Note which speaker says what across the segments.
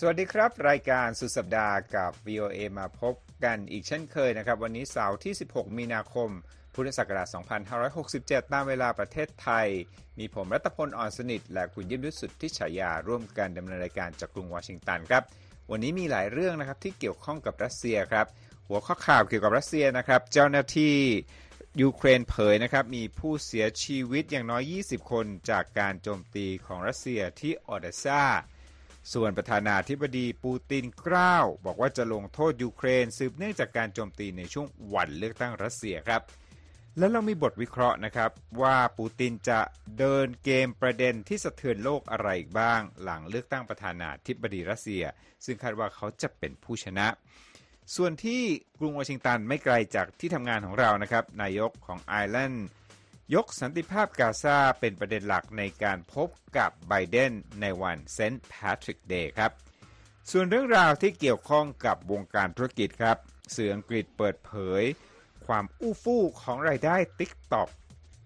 Speaker 1: สวัสดีครับรายการสุดสัปดาห์กับ VOA มาพบกันอีกเช่นเคยนะครับ วันนี้เสาร์ที่ 16 มีนาคม พุทธศักราช 2567 ตามเวลาประเทศไทย มีผมรัตพล อ่อนสนิท และคุณยิ้มยุทธสุดที่ฉายา ร่วมกันดำเนินรายการจากกรุงวอชิงตันครับ วันนี้มีหลายเรื่องนะครับ ที่เกี่ยวข้องกับรัสเซียครับ หัวข้อข่าวเกี่ยวกับรัสเซียนะครับเจ้าหน้าที่ยูเครนเผยนะครับมีผู้เสียชีวิตอย่างน้อย 20 คนจากการโจมตีของรัสเซียที่ออเดซ่าส่วนประธานาธิบดีปูตินกล่าวบอกว่าจะลงโทษยูเครนสืบเนื่องจากการโจมตีในช่วงวันเลือกตั้งรัสเซียครับและเรามีบทวิเคราะห์นะครับว่าปูตินจะเดินเกมประเด็นที่สะเทือนโลกอะไรบ้าง หลังเลือกตั้งประธานาธิบดีรัสเซีย ซึ่งคาดว่าเขาจะเป็นผู้ชนะ ส่วนที่กรุงวอชิงตันไม่ไกลจากที่ทำงานของเรานะครับนายกของไอร์แลนด์ยกสันติภาพกาซาเป็นประเด็นหลักในการพบกับไบเดนในวันเซนต์แพทริกเดย์ครับ ส่วนเรื่องราวที่เกี่ยวข้องกับวงการธุรกิจครับเสืออังกฤษเปิดเผย ความอู้ฟู่ของรายได้ t i k t o ก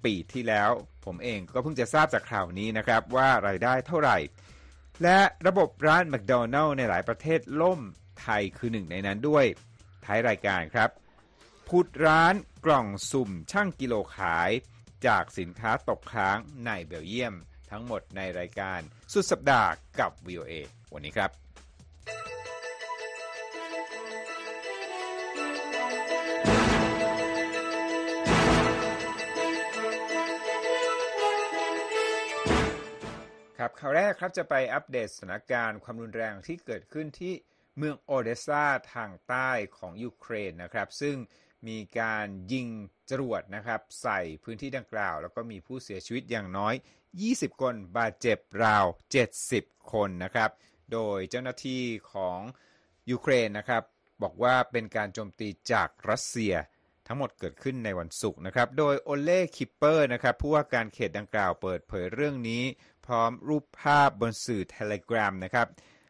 Speaker 1: ปีที่แล้ว ผมเองก็เพิ่งจะทราบจากข่าวนี้นะครับ ว่ารายได้เท่าไหร่ และระบบร้านแมคโดนัลล์ในหลายประเทศล่มไทยคือหนึ่งในนั้นด้วย ท้ายรายการครับ พูดร้านกล่องสุ่มช่างกิโลขายจากสินค้าตกค้างในเบลเยียมทั้งหมดในรายการสุดสัปดาห์กับ VOA วันนี้ครับ ครับข่าวแรกครับจะไปอัปเดตสถานการณ์ความรุนแรงที่เกิดขึ้นที่เมืองโอเดสซาทางใต้ของยูเครนนะครับ ซึ่งมีการยิงจรวดนะครับใส่พื้นที่ดังกล่าว แล้วก็มีผู้เสียชีวิตอย่างน้อย 20 คน บาดเจ็บราว 70 คนนะครับ โดยเจ้าหน้าที่ของยูเครนนะครับ บอกว่าเป็นการโจมตีจากรัสเซียทั้งหมดเกิดขึ้นในวันศุกร์นะครับ โดยโอเล่คิปเปอร์นะครับผู้ว่าการเขตดังกล่าวเปิดเผยเรื่องนี้ พร้อมรูปภาพบนสื่อเทเลกราฟนะครับ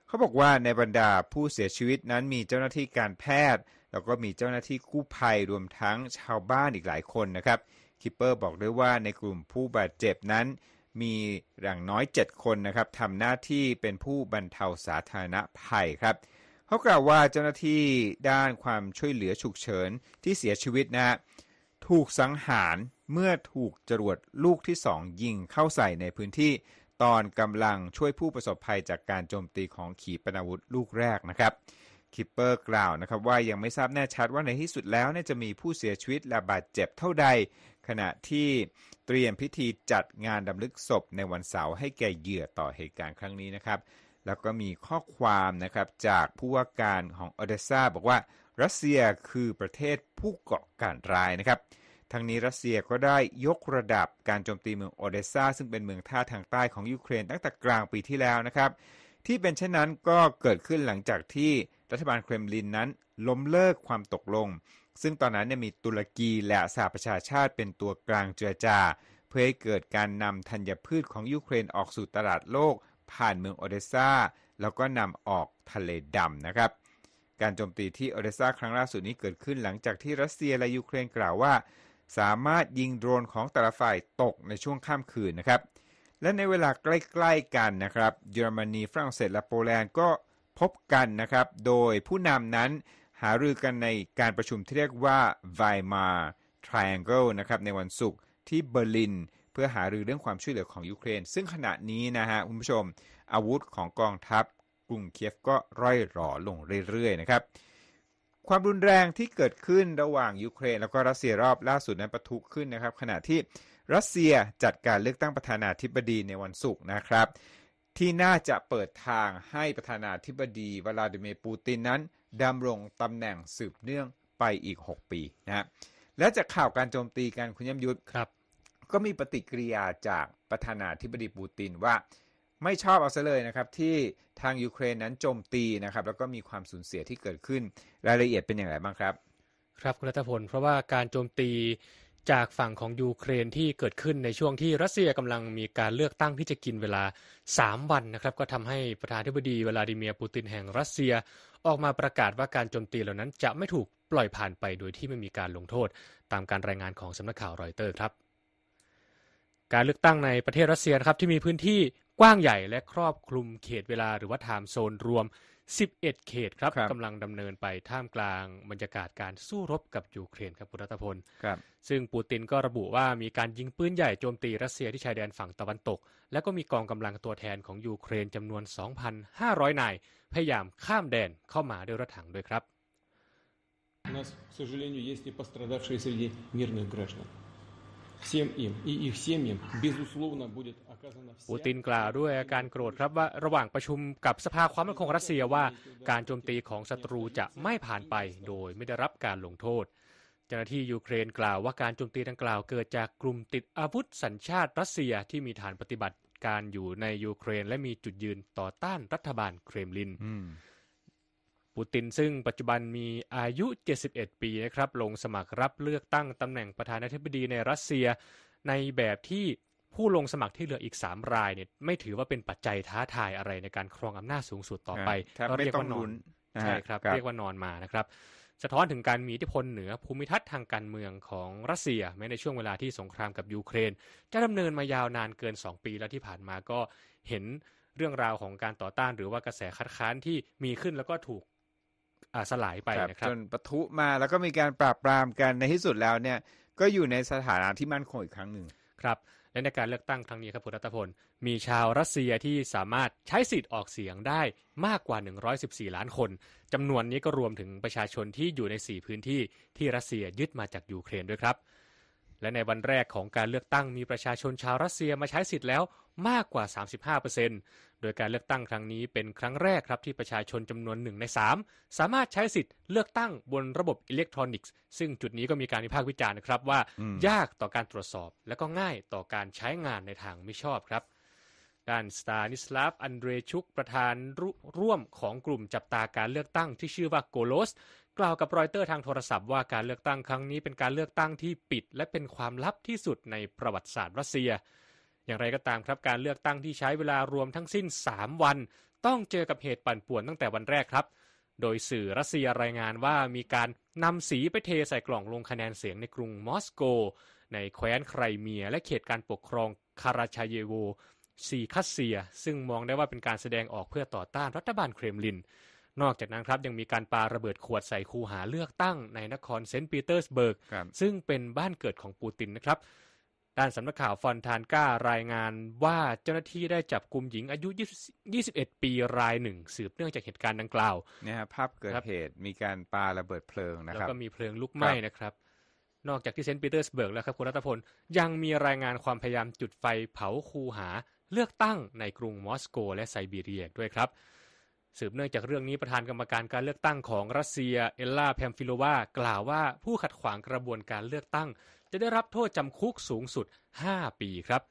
Speaker 1: เขาบอกว่าในบรรดาผู้เสียชีวิตนั้นมีเจ้าหน้าที่การแพทย์แล้วก็มีเจ้าหน้าที่กู้ภัยรวมทั้งชาวบ้านอีกหลายคนนะครับ คิปเปอร์บอกด้วยว่าในกลุ่มผู้บาดเจ็บนั้น มีหล่างน้อย 7 คนนะครับทำหน้าที่เป็นผู้บรรเทาสาธารณภัยครับ เขากล่าวว่าเจ้าหน้าที่ด้านความช่วยเหลือฉุกเฉินที่เสียชีวิตนะ ถูกสังหารเมื่อถูกจรวดลูกที่สองยิงเข้าใส่ในพื้นที่ ตอนกำลังช่วยผู้ประสบภัยจากการโจมตีของขีปนาวุธลูกแรกนะครับคิปเปอร์กล่าวนะครับว่ายังไม่ทราบแน่ชัดว่าในที่สุดแล้วจะมีผู้เสียชีวิตและบาดเจ็บเท่าใด ขณะที่เตรียมพิธีจัดงานดำลึกศพในวันเสาร์ให้แก่เหยื่อต่อเหตุการณ์ครั้งนี้นะครับแล้วก็มีข้อความนะครับจากผู้ว่าการของออเดซ่าบอกว่ารัสเซียคือประเทศผู้เกาะการร้ายนะครับทั้งนี้รัสเซียก็ได้ยกระดับการโจมตีเมืองออเดซ่าซึ่งเป็นเมืองท่าทางใต้ของยูเครน ตั้งแต่กลางปีที่แล้วนะครับที่เป็นเช่นนั้นก็เกิดขึ้นหลังจากที่รัฐบาลเครมลินนั้นล้มเลิกความตกลง ซึ่งตอนนั้นมีตุรกีและสหประชาชาติเป็นตัวกลางเจรจา เพื่อให้เกิดการนำธัญพืชของยูเครนออกสู่ตลาดโลก ผ่านเมืองโอเดซาแล้วก็นำออกทะเลดำนะครับการโจมตีที่โอเดซาครั้งล่าสุดนี้เกิดขึ้นหลังจากที่รัสเซียและยูเครนกล่าวว่า สามารถยิงโดรนของแต่ละฝ่ายตกในช่วงข้ามคืนนะครับและในเวลาใกล้ ๆกันนะครับเยอรมนีฝรั่งเศส และโปแลนด์ก็พบกันนะครับ โดยผู้นำนั้นหารือกันในการประชุมที่เรียกว่าไวมาทริแองเกิลนะครับในวันศุกร์ที่เบอร์ลิน เพื่อหารือเรื่องความช่วยเหลือของยูเครน ซึ่งขณะนี้นะฮะคุณผู้ชมอาวุธของกองทัพกรุงเคียฟก็ร่อยหรอลงเรื่อยๆนะครับ ความรุนแรงที่เกิดขึ้นระหว่างยูเครน แล้วก็รัสเซียรอบล่าสุดนั้นประทุขึ้นนะครับ ขณะที่รัสเซียจัดการเลือกตั้งประธานาธิบดีในวันศุกร์นะครับที่น่าจะเปิดทางให้ประธานาธิบดีวลาดิเมียร์ปูตินนั้นดำรงตำแหน่งสืบเนื่อง ไปอีก 6 ปีนะฮะและจากข่าวการโจมตีกันคุณยมยุทธครับ ก็มีปฏิกิริยาจากประธานาธิบดีปูตินว่าไม่ชอบเอาซะเลยนะครับ ที่ทางยูเครนนั้นโจมตีนะครับ แล้วก็มีความสูญเสียที่เกิดขึ้นรายละเอียดเป็นอย่างไรบ้าง ครับ ครับคุณรัตพลเพราะว่าการโจมตี
Speaker 2: จากฝั่งของยูเครนที่เกิดขึ้นในช่วงที่รัสเซียกำลังมีการเลือกตั้งที่จะกินเวลา 3 วันนะครับ ก็ทำให้ประธานาธิบดีวลาดิเมียร์ปูตินแห่งรัสเซียออกมาประกาศว่าการโจมตีเหล่านั้นจะไม่ถูกปล่อยผ่านไปโดยที่ไม่มีการลงโทษ ตามการรายงานของสำนักข่าวรอยเตอร์ครับ การเลือกตั้งในประเทศรัสเซียครับที่มีพื้นที่กว้างใหญ่และครอบคลุมเขตเวลาหรือว่าไทม์โซนรวม11 เขตครับรบกำลังดำเนินไปท่ามกลางบรรยากาศการสู้รบกับ ยูเครนครับคุณรัตพลครับซึ่งปูตินก็ระบุว่ามีการยิงปืนใหญ่โจมตีรัสเซียที่ชายแดนฝั่งตะวันตก และก็มีกองกำลังตัวแทนของยูเครนจำนวน 2,500 นาย พยายามข้ามแดนเข้ามาด้วยรถถังด้วยครับ
Speaker 1: У нас, к сожалению, есть и пострадавшие среди мирных граждан. ปูติน
Speaker 2: กล่าวด้วยอาการโกรธครับว่าระหว่างประชุมกับสภาความมั่นคงรัสเซียว่าการโจมตีของศัตรูจะไม่ผ่านไปโดยไม่ได้รับการลงโทษเจ้าหน้าที่ยูเครนกล่าวว่าการโจมตีดังกล่าว เกิดจากกลุ่มติดอาวุธสัญชาติรัสเซียที่มีฐานปฏิบัติการอยู่ในยูเครนและมีจุดยืนต่อต้านรัฐบาลเครมลินปูตินซึ่งปัจจุบันมีอายุ 71 ปีนะครับ ลงสมัครรับเลือกตั้งตำแหน่งประธานาธิบดีในรัสเซียในแบบที่ผู้ลงสมัครที่เหลืออีก 3 รายเนี่ยไม่ถือว่าเป็นปัจจัยท้าทายอะไรในการครองอำนาจสูงสุดต่อไปก็เรียกว่านอนใช่ครับ เรียกว่านอนมานะครับ สะท้อนถึงการมีอิทธิพลเหนือภูมิทัศน์ทางการเมืองของรัสเซียแม้ในช่วงเวลาที่สงครามกับยูเครน จะดำเนินมายาวนานเกิน2ปีแล้วที่ผ่านมาก็เห็นเรื่องราวของการต่อต้านหรือว่ากระแสคัดค้านที่มีขึ้นแล้วก็ถูก
Speaker 1: สลายไปนะครับจนปะทุมาแล้วก็มีการปราบปรามกันในที่สุดแล้วเนี่ย ก็อยู่ในสถานะที่มั่นคงอีกครั้งหนึ่ง
Speaker 2: ครับ และในการเลือกตั้งครั้งนี้ครับคุณรัตพลมีชาวรัสเซียที่สามารถใช้สิทธิ์ออกเสียงได้มากกว่า 114 ล้านคน จำนวนนี้ก็รวมถึงประชาชนที่อยู่ใน 4 พื้นที่ที่รัสเซียยึดมาจากยูเครนด้วยครับและในวันแรกของการเลือกตั้งมีประชาชนชาวรัสเซียมาใช้สิทธิ์แล้วมากกว่า 35%โดยการเลือกตั้งครั้งนี้เป็นครั้งแรกครับที่ประชาชนจำนวนหนึ่งใน 3 สามารถใช้สิทธิ์เลือกตั้งบนระบบอิเล็กทรอนิกส์ ซึ่งจุดนี้ก็มีการวิพากษ์วิจารณ์นะครับว่า ยากต่อการตรวจสอบและก็ง่ายต่อการใช้งานในทางไม่ชอบครับด้านสตานิสลาฟอันเดรชุกประธานร่วมของกลุ่มจับตาการเลือกตั้งที่ชื่อว่าโกโลสกล่าวกับรอยเตอร์ทางโทรศัพท์ว่าการเลือกตั้งครั้งนี้เป็นการเลือกตั้งที่ปิดและเป็นความลับที่สุดในประวัติศาสตร์รัสเซีย อย่างไรก็ตามครับ การเลือกตั้งที่ใช้เวลารวมทั้งสิ้น 3 วัน ต้องเจอกับเหตุปั่นป่วนตั้งแต่วันแรกครับ โดยสื่อรัสเซียรายงานว่ามีการนำสีไปเทใส่กล่องลงคะแนนเสียงในกรุงมอสโก ในแคว้นไครเมียและเขตการปกครองคาราชาเยโวซีคัสเซีย ซึ่งมองได้ว่าเป็นการแสดงออกเพื่อต่อต้านรัฐบาลเครมลินนอกจากนั้นครับยังมีการปาระเบิดขวดใส่คูหาเลือกตั้งในนครเซนต์ปีเตอร์สเบิร์กซึ่งเป็นบ้านเกิดของปูตินนะครับด้านสำนักข่าวฟอนทานการายงานว่าเจ้าหน้าที่ได้จับกลุ่มหญิงอายุ 2 1 ปีรายหนึ่ง สืบเนื่องจากเหตุการณ์ดังกล่าวนี่ยฮภาพเกิดเหตุมีการปาระเบิดเพลิงนะครับแล้วก็มีเพลิงลุกไหม้นะครับ นอกจากที่เซนต์ปีเตอร์สเบิร์กแล้วครับ คุณรัตพล ยังมีรายงานความพยายามจุดไฟเผาคูหาเลือกตั้งในกรุงมอสโก และไซบีเรีย ด้วยครับสืบเนื่องจากเรื่องนี้ประธานกรรมการการเลือกตั้งของ รัสเซีย เอลลาแพมฟิโลวากล่าวว่าผู้ขัดขวางกระบวนการเลือกตั้ง จะได้รับโทษจำคุกสูงสุด 5 ปีครับ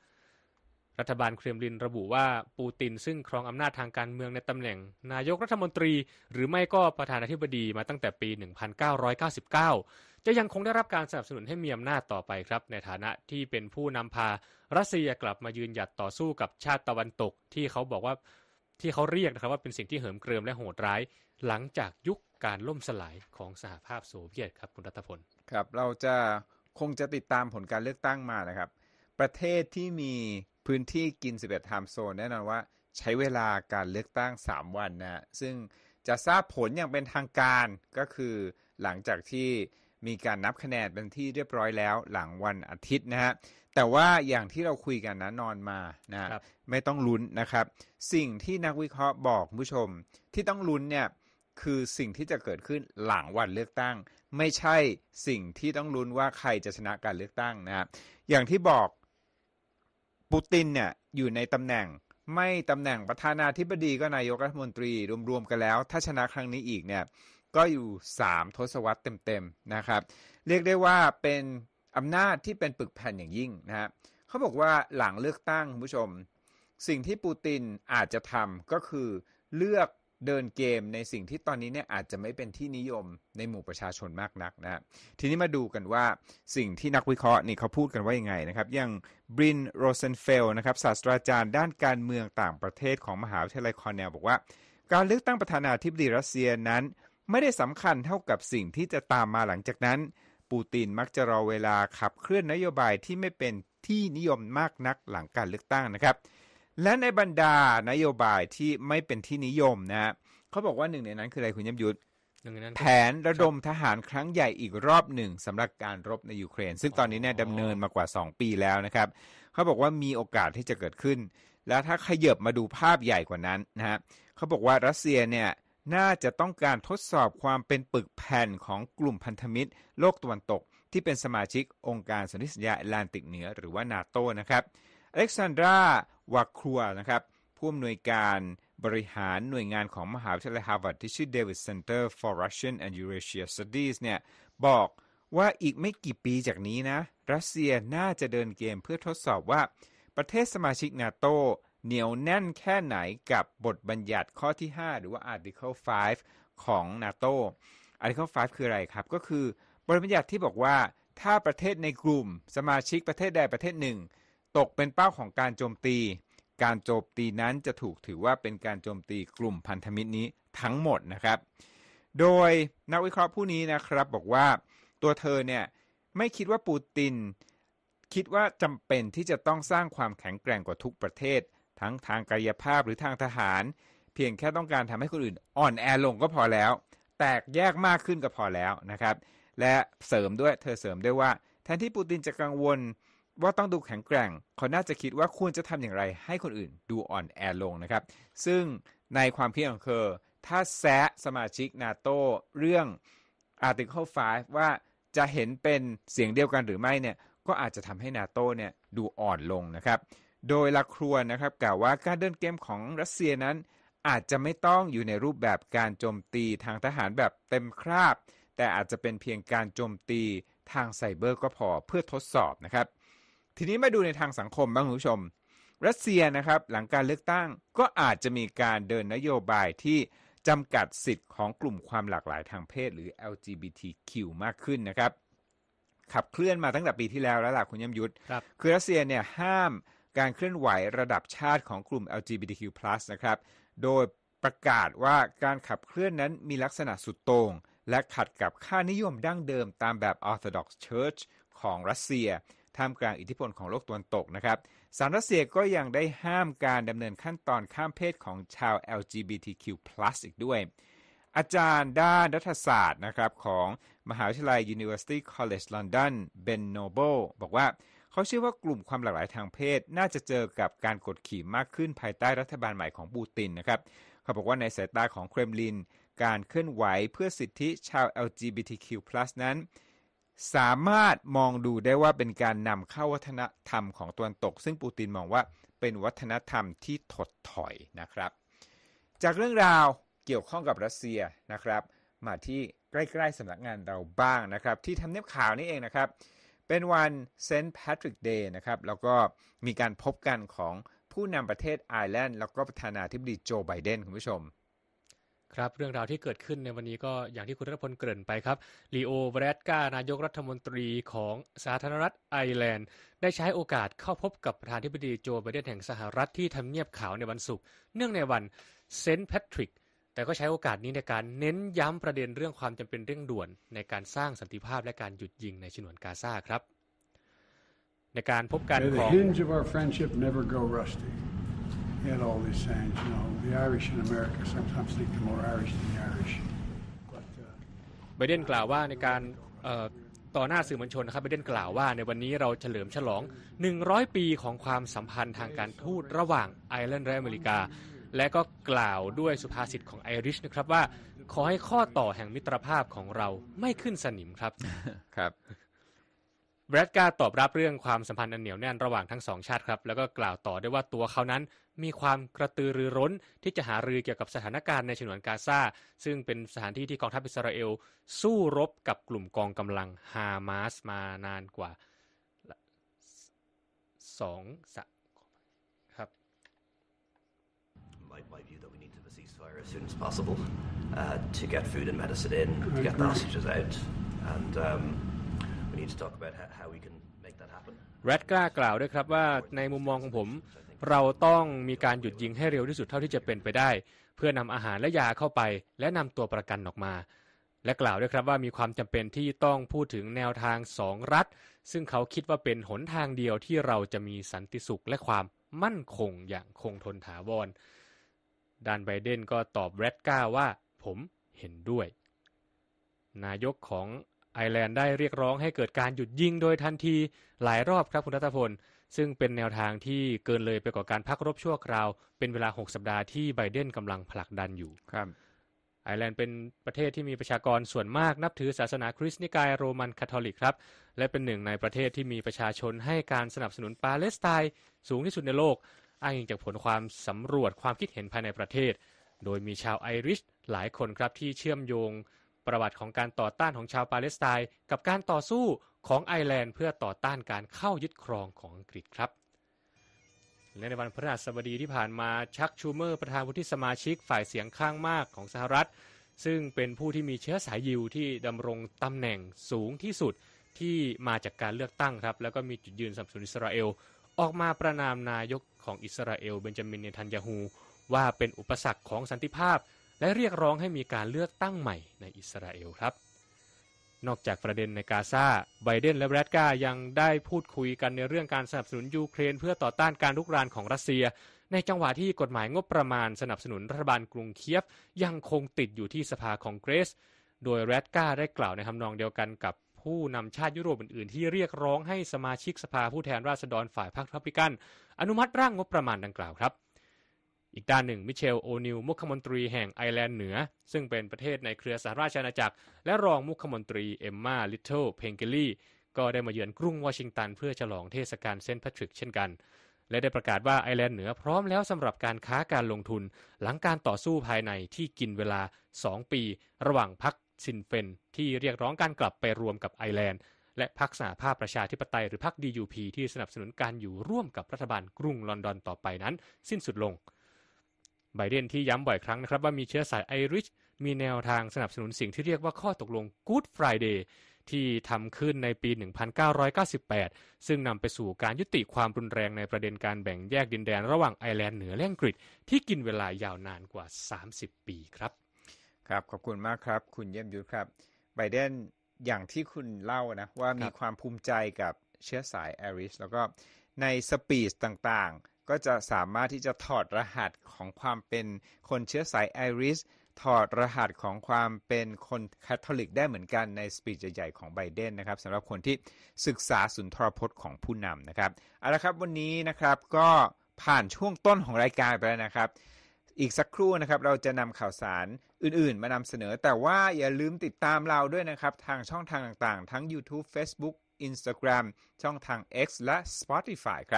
Speaker 2: รัฐบาลเครมลินระบุว่าปูตินซึ่งครองอำนาจทางการเมืองในตำแหน่งนายกรัฐมนตรี หรือไม่ก็ประธานาธิบดีมาตั้งแต่ปี 1999 จะยังคงได้รับการสนับสนุนให้มีอำนาจต่อไปครับ ในฐานะที่เป็นผู้นำพารัสเซียกลับมายืนหยัดต่อสู้กับชาติตะวันตก ที่เขาบอกว่าที่เขาเรียกนะครับว่าเป็นสิ่งที่เหิมเกริมและโหดร้าย หลังจากยุคการล่มสลายของสหภาพโซเวียตครับคุณรัฐพล
Speaker 1: ครับ เราจะคงจะติดตามผลการเลือกตั้งมานะครับ ประเทศที่มีพื้นที่กิน 11ไทม์โซนแน่นอนว่าใช้เวลาการเลือกตั้ง 3 วันนะซึ่งจะทราบผลอย่างเป็นทางการก็คือ หลังจากที่มีการนับคะแนนเป็นที่เรียบร้อยแล้ว หลังวันอาทิตย์นะฮะแต่ว่าอย่างที่เราคุยกันนะนอนมานะไม่ต้องลุ้นนะครับ สิ่งที่นักวิเคราะห์บอกผู้ชมที่ต้องลุ้นเนี่ยคือสิ่งที่จะเกิดขึ้นหลังวันเลือกตั้ง ไม่ใช่สิ่งที่ต้องลุ้นว่าใครจะชนะการเลือกตั้งนะครับอย่างที่บอกปูตินเนี่ยอยู่ในตำแหน่ง ไม่ตำแหน่งประธานาธิบดีก็นายกรัฐมนตรีรวมๆกันแล้วถ้าชนะครั้งนี้อีกเนี่ย ก็อยู่3ทศวรรษเต็มๆนะครับ เรียกได้ว่าเป็นอำนาจที่เป็นปึกแผ่นอย่างยิ่งนะฮะเขาบอกว่าหลังเลือกตั้งคุณผู้ชม สิ่งที่ปูตินอาจจะทำก็คือเลือกเดินเกม ในสิ่งที่ตอนนี้เนี่ยอาจจะไม่เป็นที่นิยมในหมู่ประชาชนมากนักนะ ทีนี้มาดูกันว่าสิ่งที่นักวิเคราะห์นี่เขาพูดกันว่ายังไงนะครับอย่างบรินโรเซนเฟลนะครับ ศาสตราจารย์ ด้านการเมืองต่างประเทศของมหาวิทยาลัยคอนเนลบอกว่าการเลือกตั้งประธานาธิบดีรัสเซียนั้นไม่ได้สำคัญเท่ากับสิ่งที่จะตามมาหลังจากนั้นปูติน มักจะรอเวลาขับเคลื่อนนโยบายที่ไม่เป็นที่นิยมมากนักหลังการเลือกตั้งนะครับ และในบรรดานโยบายที่ไม่เป็นที่นิยมนะเขาบอกว่าหนึ่งในนั้นคืออะไรคุณยมยุทธแผนระดมทหารครั้งใหญ่อีกรอบหนึ่งสำหรับการรบในยูเครน ซึ่งตอนนี้เนี่ยดำเนินมากว่า 2 ปีแล้วนะครับเขาบอกว่ามีโอกาสที่จะเกิดขึ้น แล้วถ้าขยบมาดูภาพใหญ่กว่านั้นนะฮะเขาบอกว่ารัสเซียเนี่ยน่าจะต้องการทดสอบความเป็นปึกแผ่นของกลุ่มพันธมิตร โลกตะวันตก ที่เป็นสมาชิกองค์การสนธิสัญญาแอตแลนติกเหนือหรือว่านาโตนะครับอเล็กซานดราวาครัวนะครับผู้อำนวยการบริหารหน่วยงานของมหาวิทยาลัยฮาร์วาร์ดที่ชื่อ David Center for Russian and Eurasia Studies เนี่ยบอกว่าอีกไม่กี่ปีจากนี้นะรัสเซียน่าจะเดินเกมเพื่อทดสอบว่าประเทศสมาชิกนาโตเหนียวแน่นแค่ไหนกับบทบัญญัติข้อที่ 5 หรือว่า Article 5 ของ NATO Article 5 คืออะไรครับ ก็คือบทบัญญัติที่บอกว่าถ้าประเทศในกลุ่มสมาชิกประเทศใดประเทศหนึ่ง ตกเป็นเป้าของการโจมตี การโจมตีนั้นจะถูกถือว่าเป็นการโจมตีกลุ่มพันธมิตรนี้ทั้งหมดนะครับ โดยนักวิเคราะห์ผู้นี้นะครับบอกว่าตัวเธอเนี่ยไม่คิดว่าปูตินคิดว่าจำเป็นที่จะต้องสร้างความแข็งแกร่งกว่าทุกประเทศทั้งทางกายภาพหรือทางทหาร เพียงแค่ต้องการทำให้คนอื่นอ่อนแอลงก็พอแล้ว แตกแยกมากขึ้นก็พอแล้วนะครับและเสริมด้วยเธอเสริมด้วยว่า แทนที่ปูตินจะกังวลว่าต้องดูแข็งแกร่งเขาน่าจะคิดว่าควรจะทำอย่างไรให้คนอื่นดูอ่อนแอลงนะครับซึ่งในความคิดของเธอถ้าแซะสมาชิกนาโตเรื่อง Article 5ว่าจะเห็นเป็นเสียงเดียวกันหรือไม่เนี่ย ก็อาจจะทำให้นาโตเนี่ยดูอ่อนลงนะครับโดยลาครัวนะครับกล่าวว่าการเดินเกมของรัสเซียนั้นอาจจะไม่ต้องอยู่ในรูปแบบการโจมตีทางทหารแบบเต็มคราบแต่อาจจะเป็นเพียงการโจมตีทางไซเบอร์ก็พอเพื่อทดสอบนะครับ ทีนี้มาดูในทางสังคมบ้างคุณผู้ชม รัสเซียนะครับหลังการเลือกตั้งก็อาจจะมีการเดินนโยบายที่จำกัดสิทธิ์ของกลุ่มความหลากหลายทางเพศ หรือ LGBTQ มากขึ้นนะครับ ขับเคลื่อนมาตั้งแต่ปีที่แล้วแล้วล่ะคุณยมยุทธคคือรัสเซียเนี่ยห้ามการเคลื่อนไหวระดับชาติของกลุ่ม LGBTQ+ นะครับโดยประกาศว่าการขับเคลื่อนนั้นมีลักษณะสุดโต่งและขัดกับค่านิยมดั้งเดิมตามแบบ Orthodox Church ของรัสเซียท่ามกลางอิทธิพลของโลกตะวันตกนะครับสารรัสเซียก็ยังได้ห้ามการดำเนินขั้นตอนข้ามเพศของชาว LGBTQ+ อีกด้วย อาจารย์ด้านรัฐศาสตร์นะครับของมหาวิทยาลัย University College London Ben Noble บอกว่าเขาเชื่อว่ากลุ่มความหลากหลายทางเพศน่าจะเจอกับการกดขี่มากขึ้นภายใต้รัฐบาลใหม่ของปูตินนะครับเขาบอกว่าในสายตาของเครมลิน การเคลื่อนไหวเพื่อสิทธิชาว LGBTQ+ นั้น สามารถมองดูได้ว่าเป็นการนำเข้าวัฒนธรรมของตะวันตก ซึ่งปูตินมองว่าเป็นวัฒนธรรมที่ถดถอยนะครับ จากเรื่องราวเกี่ยวข้องกับรัสเซียนะครับ มาที่ใกล้ ๆสำนักงานเราบ้างนะครับที่ทำเนียบข่าวนี้เองนะครับเป็นวันเซนต์แพทริกเดย์นะครับ แล้วก็มีการพบกันของผู้นำประเทศไอร์แลนด์ แล้วก็ประธานาธิบดีโจไบเดนคุณผู้ชม ครับเรื่องราวที่เกิดขึ้นในวันนี้
Speaker 2: ก็อย่างที่คุณรัฐพลเกริ่นไปครับลีโอเบรตกานายกรัฐมนตรีของสาธารณรัฐไอร์แลนด์ ได้ใช้โอกาสเข้าพบกับประธานธิบดีโจไบเดนแห่งสหรัฐที่ทำเนียบขาวในวันศุกร์เนื่องในวันเซนต์แพทริกแต่ก็ใช้โอกาสนี้ในการเน้นย้ำประเด็นเรื่องความจำเป็นเร่งด่วนในการสร้างสันติภาพและการหยุดยิงในฉนวนกาซาครับ ในการพบกันของ
Speaker 1: had all these i n g s You know, the Irish in America sometimes think they're more Irish than the Irish.
Speaker 2: ไบเดนกล่าวว่าในการต่อหน้าสื่อมวลชนนะครับไบเดนกล่าวว่าในวันนี้เราเฉลิมฉลอง 100 ปีของความสัมพันธ์ทางการทูตระหว่างไอร์แลนด์และอเมริกาและก็กล่าวด้วยสุภาษิตของไอริชนะครับว่า ขอให้ข้อต่อแห่งมิตรภาพของเราไม่ขึ้นสนิมครับ ครับเบรดกาตอบรับเรื่องความสัมพันธ์อันเหนียวแน่นระหว่างทั้งสองชาติครับ แล้วก็กล่าวต่อได้ว่าตัวเขานั้นมีความกระตือรือร้นที่จะหารือเกี่ยวกับสถานการณ์ในฉนวนกาซาซึ่งเป็นสถานที่ที่กองทัพอิสราเอล สู้รบกับกลุ่มกองกำลังฮามาสมานานกว่าสอง my view that we need to have a ceasefire as soon as possible uh, to get food and medicine in, to get the hostages out, and um, we need to talk about how, w e can make that happen. แรดกล้ากล่าวด้วยครับว่าในมุมมองของผมเราต้องมีการหยุดยิงให้เร็วที่สุดเท่าที่จะเป็นไปได้ เพื่อนำอาหารและยาเข้าไปและนำตัวประกันออกมา และกล่าวด้วยครับว่ามีความจำเป็นที่ต้องพูดถึงแนวทางสองรัฐ ซึ่งเขาคิดว่าเป็นหนทางเดียวที่เราจะมีสันติสุข และความมั่นคงอย่างคงทนถาวรด้านไบเดนก็ตอบแรดก้าว่าผมเห็นด้วย นายกของไอร์แลนด์ได้เรียกร้องให้เกิดการหยุดยิงโดยทันที หลายรอบครับ คุณรัตพล ซึ่งเป็นแนวทางที่เกินเลยไปกว่าการพักรบชั่วคราว เป็นเวลา 6 สัปดาห์ที่ไบเดนกำลังผลักดันอยู่ครับ ไอร์แลนด์เป็นประเทศที่มีประชากรส่วนมากนับถือศาสนาคริสต์นิกายโรมันคาทอลิกครับและเป็นหนึ่งในประเทศที่มีประชาชนให้การสนับสนุนปาเลสไตน์สูงที่สุดในโลกอ้างอิงจากผลความสำรวจความคิดเห็นภายในประเทศ โดยมีชาวไอริชหลายคนครับที่เชื่อมโยงประวัติของการต่อต้านของชาวปาเลสไตน์กับการต่อสู้ของไอร์แลนด์เพื่อต่อต้านการเข้ายึดครองของอังกฤษครับ และในวันพฤหัสบดีที่ผ่านมาชักชูเมอร์ประธานวุฒิสมาชิกฝ่ายเสียงข้างมากของสหรัฐซึ่งเป็นผู้ที่มีเชื้อสายยิวที่ดำรงตำแหน่งสูงที่สุดที่มาจากการเลือกตั้งครับแล้วก็มีจุดยืนสับสนอิสราเอลออกมาประนามนายกของอิสราเอลเบนจามินเนทันยาฮูว่าเป็นอุปสรรคของสันติภาพ และเรียกร้องให้มีการเลือกตั้งใหม่ในอิสราเอลครับ นอกจากประเด็น ในกาซาไบเดนและแบรดกายังได้พูดคุยกันในเรื่องการสนับสนุนยูเครน เพื่อต่อต้านการลุกรานของรัสเซีย ในจังหวะที่กฎหมายงบประมาณสนับสนุนรัฐบาลกรุงเคียฟยังคงติดอยู่ที่สภาคองเกรส โดยแรดกาได้กล่าวในคำนองเดียวกันกับผู้นำชาติยุโรปอื่น ๆ ที่เรียกร้องให้สมาชิกสภาผู้แทนราษฎรฝ่ายพรรคทพับลิกัน อนุมัติร่างงบประมาณดังกล่าวครับ อีกด้านหนึ่ง มิเชลโอนิลมุขมนตรีแห่งไอแลนด์เหนือ ซึ่งเป็นประเทศในเครือสหราชอาณาจักร และรองมุขมนตรีเอมมาลิตเทิลเพนเกลีก็ได้มาเยือนกรุงวอชิงตันเพื่อฉลองเทศกาลเซนต์แพทริกเช่นกัน และได้ประกาศว่าไอแลนด์เหนือ พร้อมแล้วสำหรับการค้าการลงทุนหลังการต่อสู้ภายในที่กินเวลา 2 ปีระหว่างพรรคซินเฟนที่เรียกร้องการกลับไปรวมกับไอร์แลนด์และพรรคสหภาพประชาธิปไตยหรือพรรคูพีที่สนับสนุนการอยู่ร่วมกับรัฐบาลกรุงลอนดอนต่อไปนั้น สิ้นสุดลงไบเดนที่ย้ำบ่อยครั้งนะครับว่ามีเชื้อสายไอริชมีแนวทางสนับสนุนสิ่งที่เรียกว่าข้อตกลง Good Friday ที่ทำขึ้นในปี 1998 ซึ่งนำไปสู่การยุติความรุนแรงในประเด็นการแบ่งแยกดินแดน ระหว่างไอร์แลนด์เหนือและอังกฤ
Speaker 1: ษที่กินเวลายาวนานกว่า 30 ปีครับครับขอบคุณมากครับ คุณเยี่ยมยุทธครับไบเดนอย่างที่คุณเล่านะว่ามีความภูมิใจกับเชื้อสายแอริสแล้วก็ในสปีชต่างๆ ก็จะสามารถที่จะถอดรหัสของความเป็นคนเชื้อสายไอริสถอดรหัสของความเป็นคนคาทอลิก ได้เหมือนกันในสปีชใหญ่ ๆ ของไบเดนนะครับสำหรับคนที่ศึกษาสุนทรพจน์ของผู้นำนะครับเอาละครับวันนี้นะครับก็ผ่านช่วงต้นของรายการไปแล้วนะครับอีกสักครู่นะครับ เราจะนำข่าวสารอื่นๆ มานำเสนอแต่ว่าอย่าลืมติดตามเราด้วยนะครับทางช่องทางต่าง ๆ ทั้ง YouTube Facebook Instagram ช่องทาง X และ Spotify คร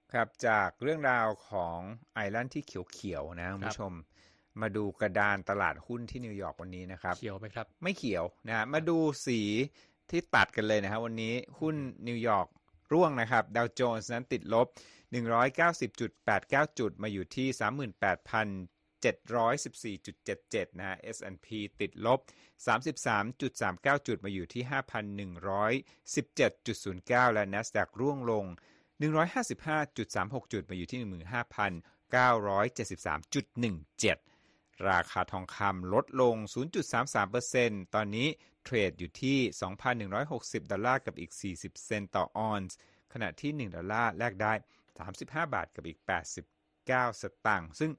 Speaker 1: ับ ครับ จากเรื่องราวของ ไอแลนด์ที่เขียว ๆ นะคุณผู้ชมมาดูกระดานตลาดหุ้นที่นิวยอร์กวันนี้นะครับ เขียวไหมครับ ไม่เขียวนะมาดูสีที่ตัดกันเลยนะครับ วันนี้หุ้นนิวยอร์กร่วงนะครับดาวโจนส์นั้นติดลบ 190.89 จุดมาอยู่ที่ 38,714.77นะฮะ S&P ติดลบ 33.39 จุดมาอยู่ที่ 5,117.09 และ NASDAQ ร่วงลง 155.36 จุดมาอยู่ที่ 1 5 973.17ราคาทองคำลดลง 0.33%ตอนนี้เทรดอยู่ที่ 2,160 ดอลลาร์กับอีก 40 เซนต์ต่อออนซ์ ขณะที่ 1 ดอลลาร์แลกได้ 35 บาทกับอีก 89 สตางค์ ซึ่ง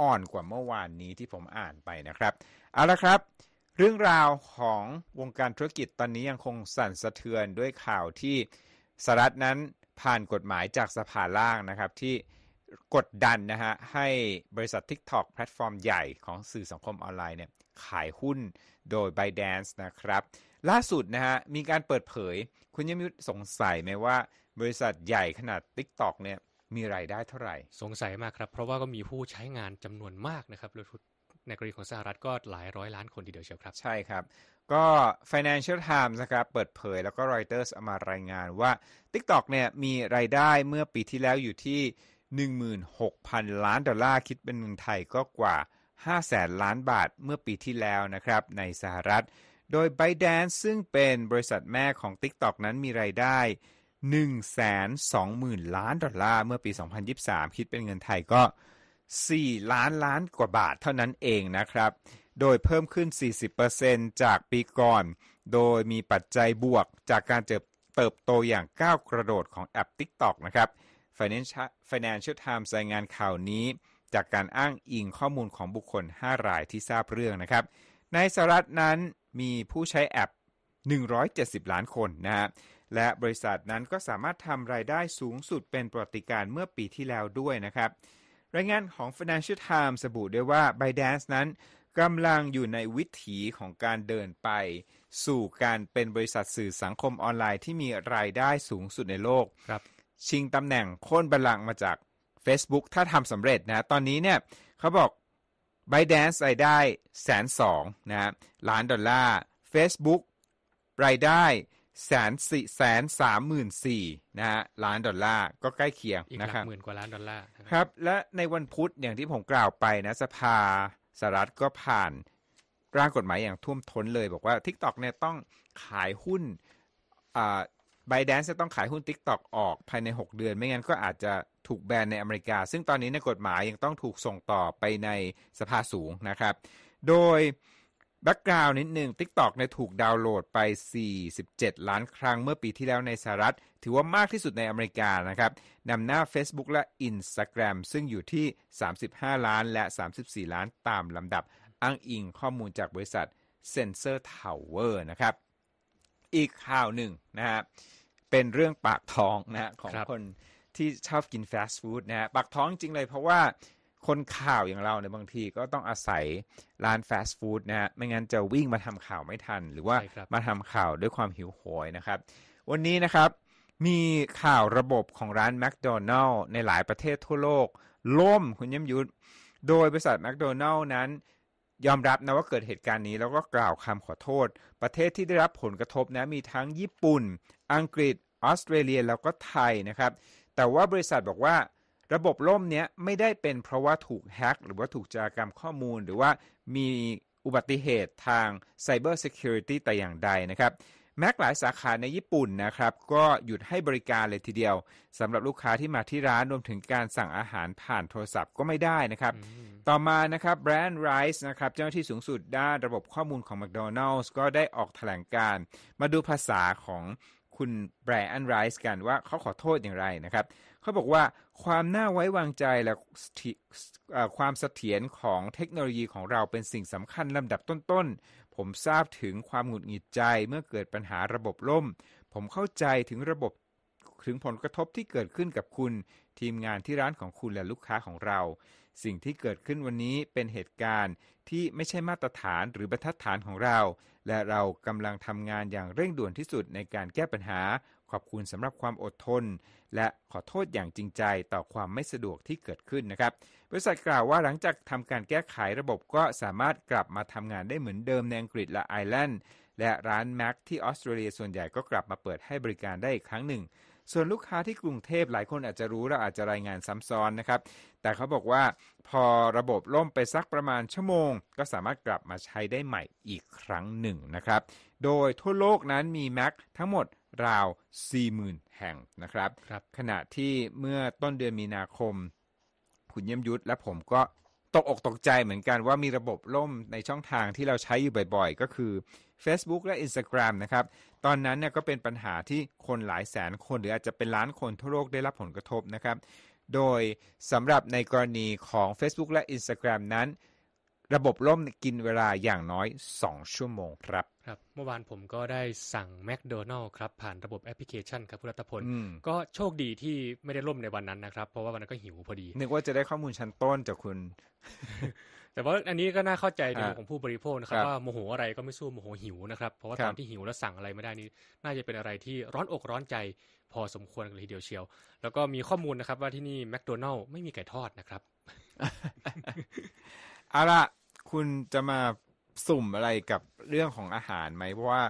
Speaker 1: อ่อนกว่าเมื่อวานนี้ที่ผมอ่านไปนะครับ เอาละครับ เรื่องราวของวงการธุรกิจตอนนี้ยังคงสั่นสะเทือนด้วยข่าวที่สหรัฐนั้นผ่านกฎหมายจากสภาล่างนะครับที่กดดันนะฮะให้บริษัท TikTok แพลตฟอร์มใหญ่ของสื่อสังคมออนไลน์เนี่ยขายหุ้นโดย b y d a n c e นะครับ ล่าสุดนะฮะมีการเปิดเผย คุณยมยุทธสงสัยไหมว่า บริษัทใหญ่ขนาด TikTok เนี่ยมีรายได้เท่าไหร่สงสัยมากครับ เพราะว่าก็มีผู้ใช้งานจำนวนมากนะครับโดยใ
Speaker 2: นกรณีของสหรัฐก็หลายร้อยล้านคนทีเดียวเชียวครับ ใช่ครับ
Speaker 1: ก็ Financial Times นะครับเปิดเผยแล้วก็ Reuters มารายงานว่า TikTok เนี่ยมีรายได้เมื่อปีที่แล้วอยู่ที่16,000 ล้านดอลลาร์คิดเป็นเงินไทยก็กว่า5แสนล้านบาทเมื่อปีที่แล้วนะครับในสหรัฐ โดย b y d a n c e ซึ่งเป็นบริษัทแม่ของ TikTok นั้นมีไรายได้ 120,000ล้านดอลลาร์เมื่อปี 2023 คิดเป็นเงินไทยก็ 4 ล้านล้านกว่าบาทเท่านั้นเองนะครับ โดยเพิ่มขึ้น 40%จากปีก่อน โดยมีปัจจัยบวกจากการเติบโตอย่างก้าวกระโดดของแอป TikTok นะครับ Financial Times รายงานข่าวนี้จากการอ้างอิงข้อมูลของบุคคล 5 รายที่ทราบเรื่องนะครับ ในสหรัฐนั้นมีผู้ใช้แอป 170 ล้านคนนะฮะ และบริษัทนั้นก็สามารถทำรายได้สูงสุดเป็นประวัติการเมื่อปีที่แล้วด้วยนะครับ รายงานของ Financial Times ระบุด้วยว่า ByteDance นั้นกำลังอยู่ในวิถีของการเดินไป สู่การเป็นบริษัทสื่อสังคมออนไลน์ที่มีรายได้สูงสุดในโลกครับชิงตำแหน่งโค่นบัลลังก์มาจาก Facebook ถ้าทำสำเร็จนะ ตอนนี้เนี่ยเขาบอก b y แดน n c e รายได้แสนสองนะล้านดอลลาร์ Facebook รายได้แสนสี่แสนสามหมื่นสี่นะฮะล้านดอลลาร์ ก็ใกล้เคียงนะครับหมื่
Speaker 2: นกว่าล้านดอลลาร์
Speaker 1: ครับ และในวันพุธอย่างที่ผมกล่าวไปนะสภาสหรัฐก็ผ่านร่างกฎหมายอย่างท่วมท้นเลย บอกว่า TikTok เนี่ยต้องขายหุ้น b บ d a n c e จะต้องขายหุ้น TikTok ออกภายใน 6 เดือน ไม่งั้นก็อาจจะถูกแบนในอเมริกา ซึ่งตอนนี้ในกฎหมายยังต้องถูกส่งต่อไปในสภาสูงนะครับ โดยแบ็กกราวน์นิดหนึ่ง TikTok เนี่ยถูกดาวน์โหลดไป 47 ล้านครั้งเมื่อปีที่แล้วในสหรัฐ ถือว่ามากที่สุดในอเมริกานะครับนำหน้า Facebook และ Instagram ซึ่งอยู่ที่ 35 ล้านและ 34 ล้านตามลำดับอ้างอิงข้อมูลจากบริษัท Sensor Tower นะครับอีกข่าวหนึ่งนะฮะเป็นเรื่องปากท้องนะของคคนที่ชอบกินฟาสต์ฟู้ดนะฮะปากท้องจริงเลยเพราะว่าคนข่าวอย่างเราเนี่ยบางทีก็ต้องอาศัยร้านฟาสต์ฟู้ดนะฮะไม่งั้นจะวิ่งมาทำข่าวไม่ทันหรือว่ามาทำข่าวด้วยความหิวโหยนะครับ วันนี้นะครับมีข่าวระบบของร้านแมคโดนัลล์ในหลายประเทศทั่วโลกล่มคุณยมยุทธโดยบริษัทแมคโดนัลล์นั้นยอมรับนะว่าเกิดเหตุการณ์นี้แล้วก็กล่าวคำขอโทษ ประเทศที่ได้รับผลกระทบนะมีทั้งญี่ปุ่น อังกฤษ ออสเตรเลียแล้วก็ไทยนะครับ แต่ว่าบริษัทบอกว่าระบบล่มเนี้ยไม่ได้เป็นเพราะว่าถูกแฮ็กหรือว่าถูกจารกรรมข้อมูลหรือว่ามีอุบัติเหตุทางไซเบอร์เซกูริตี้แต่อย่างใดนะครับแม็กหลายสาขาในญี่ปุ่นนะครับ ก็หยุดให้บริการเลยทีเดียวสำหรับลูกค้าที่มาที่ร้านรวมถึงการสั่งอาหารผ่านโทรศัพท์ก็ไม่ได้นะครับ ต่อมานะครับ แบรนด์ไรซ์นะครับเจ้าหน้าที่สูงสุดด้านระบบข้อมูลของ McDonald's ก็ได้ออกแถลงการ มาดูภาษาของคุณแบรนด์ไรซ์กันว่าเขาขอโทษอย่างไรนะครับเขาบอกว่าความน่าไว้วางใจและความเสถียรของเทคโนโลยีของเราเป็นสิ่งสำคัญลำดับต้นผมทราบถึงความหงุดหงิดใจเมื่อเกิดปัญหาระบบล่ม ผมเข้าใจถึงระบบถึงผลกระทบที่เกิดขึ้นกับคุณ ทีมงานที่ร้านของคุณและลูกค้าของเรา สิ่งที่เกิดขึ้นวันนี้เป็นเหตุการณ์ที่ไม่ใช่มาตรฐานหรือบรรทัดฐานของเรา และเรากำลังทำงานอย่างเร่งด่วนที่สุดในการแก้ปัญหาขอบคุณสำหรับความอดทน และขอโทษอย่างจริงใจต่อความไม่สะดวกที่เกิดขึ้นนะครับ บริษัทกล่าวว่าหลังจากทำการแก้ไขระบบก็สามารถกลับมาทำงานได้เหมือนเดิมในอังกฤษและไอร์แลนด์และร้านแม็กที่ออสเตรเลีย ส่วนใหญ่ก็กลับมาเปิดให้บริการได้อีกครั้งหนึ่ง ส่วนลูกค้าที่กรุงเทพหลายคนอาจจะรู้และอาจจะรายงานซ้ำซ้อนนะครับ แต่เขาบอกว่าพอระบบล่มไปสักประมาณชั่วโมง ก็สามารถกลับมาใช้ได้ใหม่อีกครั้งหนึ่งนะครับ โดยทั่วโลกนั้นมีแม็กทั้งหมดราว 40,000 แห่งนะครับรบขณะที่เมื่อต้นเดือนมีนาคม คุณเยี่ยมยุทธและผมก็ตกอกตกใจเหมือนกัน ว่ามีระบบล่มในช่องทางที่เราใช้อยู่บ่อยๆ ก็คือ Facebook และ Instagram นะครับ ตอนนั้นเนี่ยก็เป็นปัญหาที่คนหลายแสนคน หรืออาจจะเป็นล้านคนทั่วโลกได้รับผลกระทบนะครับ โดยสำหรับในกรณีของ Facebook และ Instagram นั้นระบบล่มกินเวลาอย่างน้อย 2 ชั่วโมงครับ
Speaker 2: ครับเมื่อวานผมก็ได้สั่งแมคโดนัลล์ครับผ่านระบบแอปพลิเคชันครับคุณรัตพลก็โชคดีที่ไม่ได้ล่มในวันนั้นนะครับ เพราะว่าวันนั้นก็หิวพอดีนึก
Speaker 1: ว่าจะได้ข้อมูลชั้นต้นจากคุณ
Speaker 2: แต่ว่าอันนี้ก็น่าเข้าใจในมุมของผู้บริโภคนะครับ ว่าโมโหอะไรก็ไม่สู้โมโหหิวนะครับ เพราะว่าตอนที่หิวแล้วสั่งอะไรไม่ได้นี่น่าจะเป็นอะไรที่ร้อนอกร้อนใจพอสมควรเลยทีเดียวเชียวแล้วก็มีข้อมูลนะครับ ว่าที่นี่แมคโดนัลล์ไม่มีไก่ทอดนะครับ
Speaker 1: อาละคุณจะมาสุ่มอะไรกับเรื่องของอาหารไหมเพราะว่า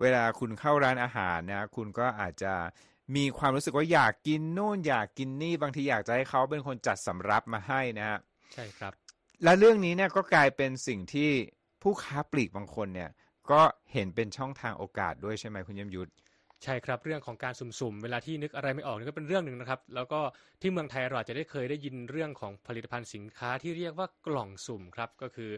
Speaker 1: เวลาคุณเข้าร้านอาหารนะคุณก็อาจจะมีความรู้สึกว่าอยากกินนู่นอยากกินนี่บางทีอยากจะให้เขาเป็นคนจัดสำรับมาให้นะฮะใช่ครับและเรื่องนี้เนี่ยก็กลายเป็นสิ่งที่ผู้ค้าปลีกบางคนเนี่ยก็เห็นเป็นช่องทางโอกาสด้วยใช่ไหมคุณยมยุทธ
Speaker 2: ใช่ครับเรื่องของการสุ่มๆ เวลาที่นึกอะไรไม่ออกนี่ก็เป็นเรื่องหนึ่งนะครับแล้วก็ที่เมืองไทยเราจจะได้เคยได้ยินเรื่องของผลิตภัณฑ์สินค้าที่เรียกว่ากล่องสุ่มครับก็คือ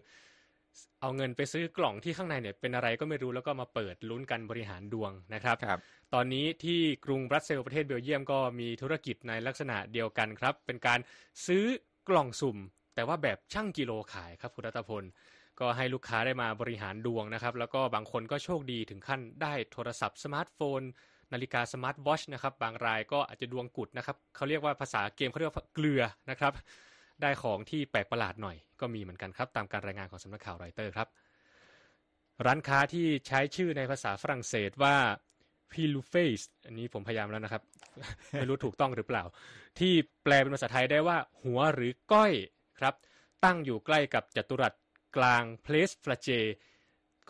Speaker 2: เอาเงินไปซื้อกล่องที่ข้างในเนี่ยเป็นอะไรก็ไม่รู้แล้วก็มาเปิดลุ้นกันบริหารดวงนะครับรบตอนนี้ที่กรุงบรัสเซลประเทศเบลเยียมก็มีธุรกิจในลักษณะเดียวกันครับเป็นการซื้อกล่องสุ่ม แต่ว่าแบบช่างกิโลขายครับคุณรัตพลก็ให้ลูกค้าได้มาบริหารดวงนะครับ แล้วก็บางคนก็โชคดีถึงขั้นได้โทรศัพท์สมาร์ทโฟน นาฬิกาสมาร์ทวอชนะครับ บางรายก็อาจจะดวงกุดนะครับ เขาเรียกว่าภาษาเกมเขาเรียกว่าเกลือนะครับ ได้ของที่แปลกประหลาดหน่อย ก็มีเหมือนกันครับ ตามการรายงานของสำนักข่าวรอยเตอร์ครับ ร้านค้าที่ใช้ชื่อในภาษาฝรั่งเศสว่าพีลูเฟสอันนี้ผมพยายามแล้วนะครับ ไม่รู้ถูกต้องหรือเปล่า ที่แปลเป็นภาษาไทยได้ว่า หัวหรือก้อยครับ ตั้งอยู่ใกล้กับจัตุรัสกลางเพลสฟลาเจ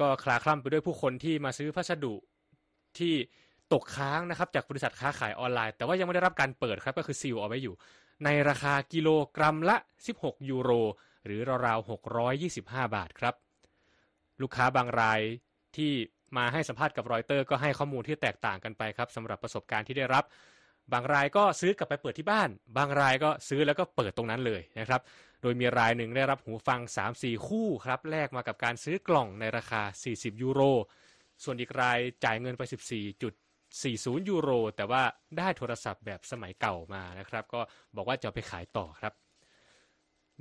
Speaker 2: ก็คลาคล่ำไปด้วยผู้คนที่มาซื้อพัสดุที่ตกค้างนะครับจากบริษัทค้าขายออนไลน์ แต่ว่ายังไม่ได้รับการเปิดครับก็คือซีลเอาไว้อยู่ ในราคากิโลกรัมละ 16 ยูโรหรือราวๆ 625 บาทครับ ลูกค้าบางรายที่มาให้สัมภาษณ์กับรอยเตอร์ก็ให้ข้อมูลที่แตกต่างกันไปครับสำหรับประสบการณ์ที่ได้รับ บางรายก็ซื้อกลับไปเปิดที่บ้าน บางรายก็ซื้อแล้วก็เปิดตรงนั้นเลยนะครับโดยมีรายหนึ่งได้รับหูฟัง 3-4 คู่ครับแลกมากับการซื้อกล่องในราคา 40ยูโร ส่วนอีกรายจ่ายเงินไป 14.40 ยูโร แต่ว่าได้โทรศัพท์แบบสมัยเก่ามานะครับ ก็บอกว่าจะไปขายต่อครับ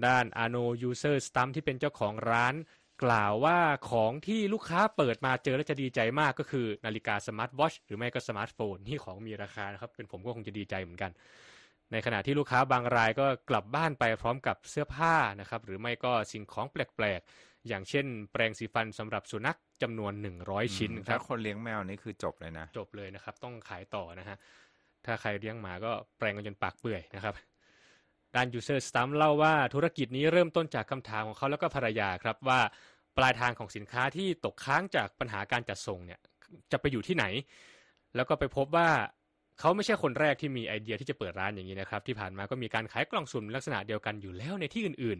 Speaker 2: ด้านอาโนยูเซอร์สตัมที่เป็นเจ้าของร้านกล่าวว่าของที่ลูกค้าเปิดมาเจอแล้วจะดีใจมากก็คือนาฬิกาสมาร์ทวอชหรือไม่ก็สมาร์ทโฟนที่ของมีราคานะครับเป็นผมก็คงจะดีใจเหมือนกันในขณะที่ลูกค้าบางรายก็กลับบ้านไปพร้อมกับเสื้อผ้านะครับ หรือไม่ก็สิ่งของแปลกๆ อย่างเช่น แปรงสีฟันสำหรับสุนัขจำนวน 100 ชิ้นครับถ้าคนเลี้ยงแมวนี่คือจบเลยนะ จบเลยนะครับ ต้องขายต่อนะฮะ ถ้าใครเลี้ยงหมาก็แปรงกันจนปากเปื่อยนะครับด้านเซอร์สตัมเล่าว่าธุรกิจนี้เริ่มต้นจากคำถามของเขาแล้วก็ภรรยาครับว่าปลายทางของสินค้าที่ตกค้างจากปัญหาการจัดส่งเนี่ยจะไปอยู่ที่ไหน แล้วก็ไปพบว่าเขาไม่ใช่คนแรกที่มีไอเดียที่จะเปิดร้านอย่างนี้นะครับ ที่ผ่านมาก็มีการขายกล่องสุ่มลักษณะเดียวกันอยู่แล้วในที่อื่น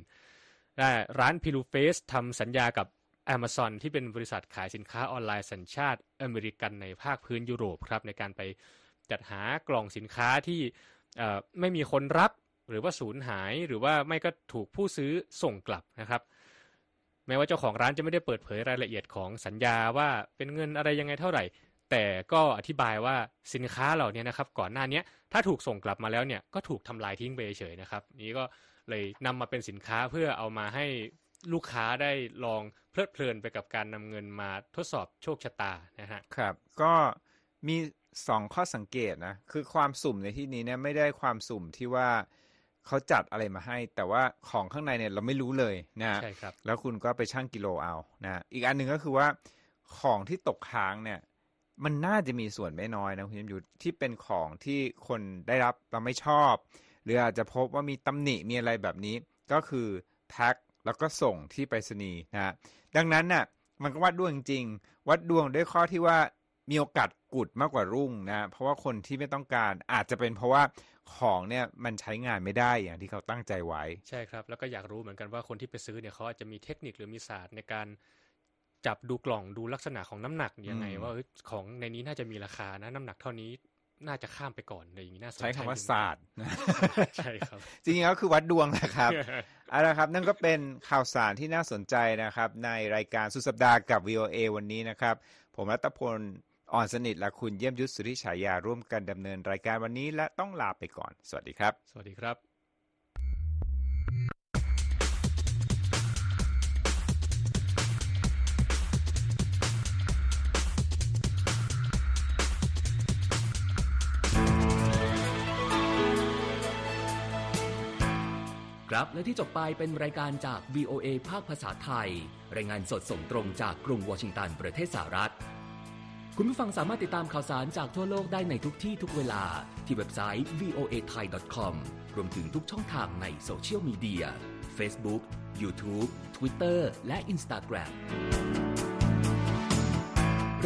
Speaker 2: ๆร้านพิลูเฟสทำสัญญากับ Amazon ที่เป็นบริษัทขายสินค้าออนไลน์สัญชาติอเมริกันในภาคพื้นยุโรปครับในการไปจัดหากล่องสินค้าที่ไม่มีคนรับหรือว่าสูญหายหรือว่าไม่ก็ถูกผู้ซื้อส่งกลับนะครับแม้ว่าเจ้าของร้านจะไม่ได้เปิดเผยรายละเอียดของสัญญาว่าเป็นเงินอะไรยังไงเท่าไหร่แต่ก็อธิบายว่าสินค้าเหล่านี้นะครับก่อนหน้านี้ถ้าถูกส่งกลับมาแล้วเนี่ยก็ถูกทำลายทิ้งไปเฉยนะครับนี้ก็เลยนำมาเป็นสินค้าเพื่อเอามาให้ลูกค้าได้
Speaker 1: ลองเพลิดเพลินไปกับการนำเงินมาทดสอบโชคชะตานะฮะครับ ก็มีสองข้อสังเกตนะคือความสุ่มในที่นี้เนี่ยไม่ได้ความสุ่มที่ว่าเขาจัดอะไรมาให้ แต่ว่าของข้างในเนี่ยเราไม่รู้เลยนะใช่ครับแล้วคุณก็ไปชั่งกิโลเอานะอีกอันหนึ่งก็คือว่าของที่ตกค้างเนี่ยมันน่าจะมีส่วนไม่น้อยนะคุณยมยุทธที่เป็นของที่คนได้รับเราไม่ชอบหรืออาจจะพบว่ามีตำหนิมีอะไรแบบนี้ ก็คือแพ็คแล้วก็ส่งที่ไปรษณีย์นะฮะดังนั้นนะ่ะ มันก็วัดดวงจริงวัดดวงด้วยข้อที่ว่ามีโอกาสกุดมากกว่ารุ่งนะเพราะว่าคนที่ไม่ต้องการอาจจะเป็นเพราะว่าของเนี่ยมันใช้งานไม่ได้อย่างที่เขาตั้งใจไว้
Speaker 2: ใช่ครับ แล้วก็อยากรู้เหมือนกันว่าคนที่ไปซื้อเนี่ยเขาอาจจะมีเทคนิคหรือมีศาสตร์ในการจับดูกล่องดูลักษณะของน้ำหนักยังไงว่าของในนี้น่าจะมีราคานะ น้ำหนักเท่านี้น่าจะข้ามไปก่อนอะไรอย่างนี้น่าสนใจใช้คำว่าศาสตร์ใช่ครับจร
Speaker 1: ิงๆก็คือวัดดวงนะครับเอาละครับ นั่นก็เป็นข่าวสารที่น่าสนใจนะครับ ในรายการสุดสัปดาห์กับ VOA วันนี้นะครับ ผมรัตพลอ่อนสนิทและคุณเยี่ยมยุทธสุริฉายาร่วมกันดำเนินรายการวันนี้และต้องลาไปก่อนสวัสดีครับ สวัสดีครับ
Speaker 2: ครับและที่จบไปเป็นรายการจาก VOA ภาคภาษาไทย รายงานสดส่งตรงจากกรุงวอชิงตันประเทศสหรัฐ คุณผู้ฟังสามารถติดตามข่าวสารจากทั่วโลกได้ในทุกที่ทุกเวลาที่เว็บไซต์ voa thai com รวมถึงทุกช่องทางในโซเชียลมีเดีย Facebook YouTube Twitter และ Instagram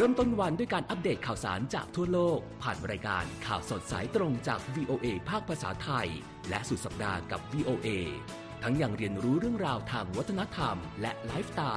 Speaker 2: เริ่มต้นวันด้วยการอัปเดตข่าวสารจากทั่วโลก ผ่านรายการข่าวสดสายตรงจาก VOA ภาคภาษาไทย และสุด
Speaker 1: สัปดาห์กับ VOA ทั้งยังเรียนรู้เรื่องราวทางวัฒนธรรมและไลฟ์สไตล์